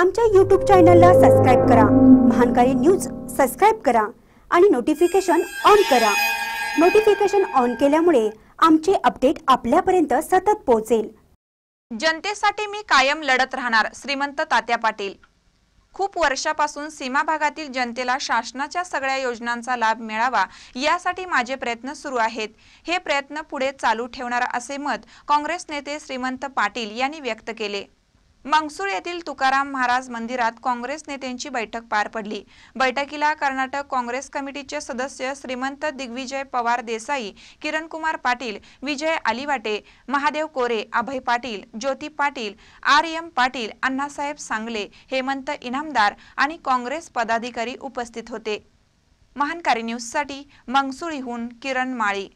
आमच्या यूट्यूब चॅनलला सबस्क्राईब करा महानकारी न्यूज सबस्क्राईब करा आणि नोटिफिकेशन ऑन करा नोटिफिकेशन ऑन केल्यामुळे आमचे अपडेट आपल्यापर्यंत सतत पोहोचेल जनतेसाठी मी कायम लढत राहणार श्रीमंत तात्या पाटील खूप वर्षापासून सीमा भागातील जनतेला शासनाच्या सगळ्या योजनांचा लाभ मिळावा यासाठी माझे प्रयत्न सुरू आहेत हे प्रयत्न पुढे चालू ठेवणार असे मत काँग्रेस नेते श्रीमंत पाटील यांनी व्यक्त केले मंगसूर येथील तुकाराम महाराज मंदिरात काँग्रेस नेत्यांची बैठक पार पडली बैठकीला कर्नाटक काँग्रेस कमिटीचे सदस्य श्रीमंत दिग्विजय पवार देसाई किरणकुमार पाटील विजय अलिवाटे महादेव कोरे अभय पाटील ज्योती पाटील आर एम पाटील अण्णासाहेब सांगले हेमंत इनामदार आणि काँग्रेस पदाधिकारी उपस्थित होते महानकारी साठी मंगसुळीहून किरण माळी